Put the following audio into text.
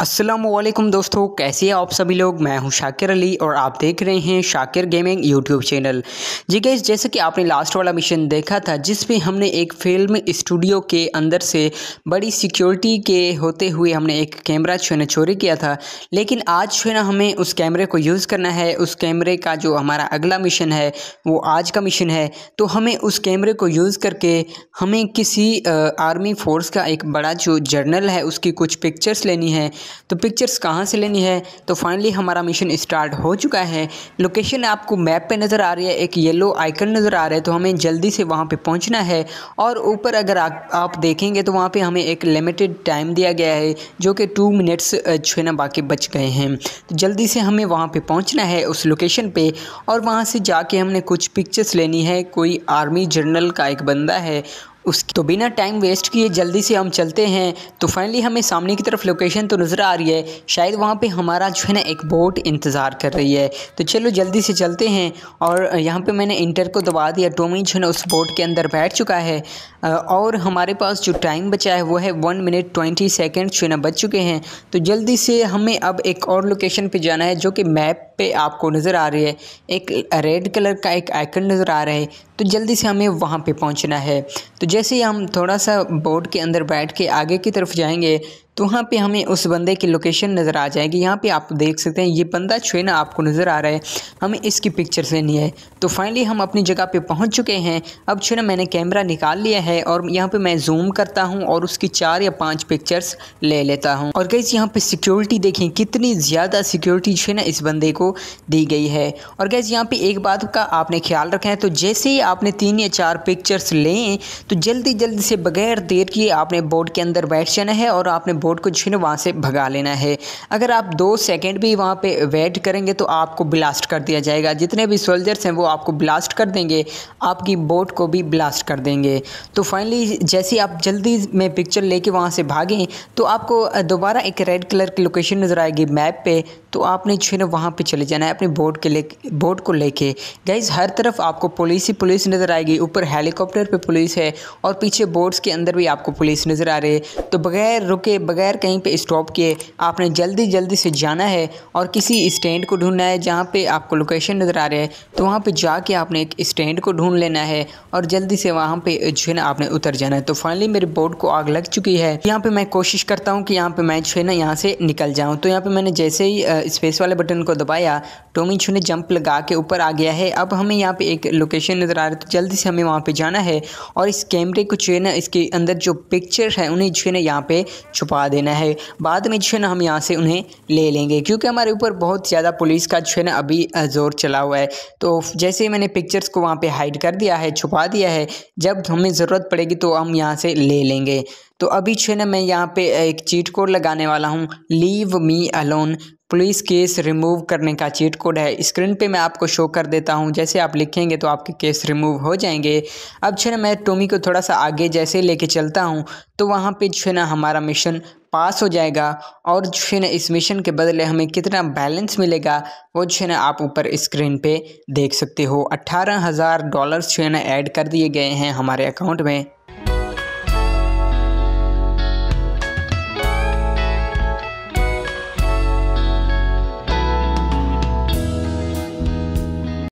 असलम दोस्तों कैसे हैं आप सभी लोग मैं हूं शाकिर अली और आप देख रहे हैं शाकिर गेमिंग यूट्यूब चैनल जी गैस जैसे कि आपने लास्ट वाला मिशन देखा था जिसमें हमने एक फिल्म स्टूडियो के अंदर से बड़ी सिक्योरिटी के होते हुए हमने एक कैमरा है चोरी किया था लेकिन आज जो है ना हमें उस कैमरे को यूज़ करना है उस कैमरे का जो हमारा अगला मिशन है वो आज का मिशन है तो हमें उस कैमरे को यूज़ करके हमें किसी आर्मी फ़ोर्स का एक बड़ा जो जर्नल है उसकी कुछ पिक्चर्स लेनी है तो पिक्चर्स कहाँ से लेनी है तो फाइनली हमारा मिशन स्टार्ट हो चुका है लोकेशन आपको मैप पे नज़र आ रही है एक येलो आइकन नज़र आ रहा है तो हमें जल्दी से वहाँ पे पहुँचना है और ऊपर अगर आ, आप देखेंगे तो वहाँ पे हमें एक लिमिटेड टाइम दिया गया है जो कि टू मिनट्स छूना बाकी बच गए हैं तो जल्दी से हमें वहाँ पर पहुँचना है उस लोकेशन पर और वहाँ से जाके हमने कुछ पिक्चर्स लेनी है कोई आर्मी जर्नल का एक बंदा है उस तो बिना टाइम वेस्ट किए जल्दी से हम चलते हैं तो फाइनली हमें सामने की तरफ लोकेशन तो नज़र आ रही है शायद वहाँ पे हमारा जो है ना एक बोट इंतज़ार कर रही है तो चलो जल्दी से चलते हैं और यहाँ पे मैंने इंटर को दबा दिया टोमी जो है ना उस बोट के अंदर बैठ चुका है और हमारे पास जो टाइम बचा है वो है वन मिनट ट्वेंटी सेकेंड जो है ना बच चुके हैं तो जल्दी से हमें अब एक और लोकेशन पर जाना है जो कि मैप पे आपको नज़र आ रही है एक रेड कलर का एक आइकन नज़र आ रहा है तो जल्दी से हमें वहाँ पे पहुँचना है तो जैसे ही हम थोड़ा सा बोर्ड के अंदर बैठ के आगे की तरफ जाएंगे तो वहाँ पे हमें उस बंदे की लोकेशन नज़र आ जाएगी यहाँ पे आप देख सकते हैं ये बंदा ना आपको नज़र आ रहा है हमें इसकी पिक्चर लेनी है तो फाइनली हम अपनी जगह पे पहुँच चुके हैं अब ना मैंने कैमरा निकाल लिया है और यहाँ पे मैं जूम करता हूँ और उसकी चार या पाँच पिक्चर्स ले लेता हूँ और गैस यहाँ पर सिक्योरिटी देखें कितनी ज़्यादा सिक्योरिटी ना इस बंदे को दी गई है और गैस यहाँ पर एक बात का आपने ख्याल रखा है तो जैसे ही आपने तीन या चार पिक्चर्स लें तो जल्दी जल्दी से बगैर देर किए आपने बोर्ड के अंदर बैठ जाना है और आपने बोर्ड को जो है ना वहाँ से भगा लेना है अगर आप दो सेकेंड भी वहाँ पर वेट करेंगे तो आपको ब्लास्ट कर दिया जाएगा जितने भी सोल्जर्स हैं वो आपको ब्लास्ट कर देंगे आपकी बोट को भी ब्लास्ट कर देंगे तो फाइनली जैसे आप जल्दी में पिक्चर लेके वहाँ से भागें तो आपको दोबारा एक रेड कलर की लोकेशन नज़र आएगी मैप पे तो आपने जो है ना वहाँ पर चले जाना है अपनी बोट के ले बोट को लेके गैस हर तरफ आपको पुलिस ही पुलिस नज़र आएगी ऊपर हेलीकॉप्टर पर पुलिस है और पीछे बोट्स के अंदर भी आपको पुलिस नज़र आ रही है तो बगैर रुके बगैर कहीं पे स्टॉप किए आपने जल्दी जल्दी से जाना है और किसी स्टैंड को ढूंढना है जहाँ पे आपको लोकेशन नज़र आ रहा है तो वहाँ पे जाके आपने एक स्टैंड को ढूंढ लेना है और जल्दी से वहाँ पे जो है ना आपने उतर जाना है तो फाइनली मेरे बोर्ड को आग लग चुकी है यहाँ पे मैं कोशिश करता हूँ कि यहाँ पे मैं जो है ना यहाँ से निकल जाऊँ तो यहाँ पे मैंने जैसे ही स्पेस वाले बटन को दबाया टोमी छू ने जंप लगा के ऊपर आ गया है अब हमें यहाँ पे एक लोकेशन नज़र आ रहा है तो जल्दी से हमें वहाँ पे जाना है और इस कैमरे को जो है ना इसके अंदर जो पिक्चर है उन्हें जो है ना यहाँ पे छुपा देना है बाद में जो है ना हम यहाँ से उन्हें ले लेंगे क्योंकि हमारे ऊपर बहुत ज़्यादा पुलिस का जो है ना अभी जोर चला हुआ है तो तो जैसे ही मैंने पिक्चर्स को वहाँ पे हाइड कर दिया है छुपा दिया है जब हमें ज़रूरत पड़ेगी तो हम यहाँ से ले लेंगे तो अभी जो है ना मैं यहाँ पे एक चीट कोड लगाने वाला हूँ leave me alone police case remove करने का चीट कोड है स्क्रीन पे मैं आपको शो कर देता हूँ जैसे आप लिखेंगे तो आपके केस रिमूव हो जाएंगे अब जो ना मैं टोमी को थोड़ा सा आगे जैसे लेके चलता हूँ तो वहाँ पे जो है ना हमारा मिशन पास हो जाएगा और जो है ना इस मिशन के बदले हमें कितना बैलेंस मिलेगा वो जो है ना आप ऊपर स्क्रीन पे देख सकते हो अट्ठारह हज़ार डॉलर्स जो है ना ऐड कर दिए गए हैं हमारे अकाउंट में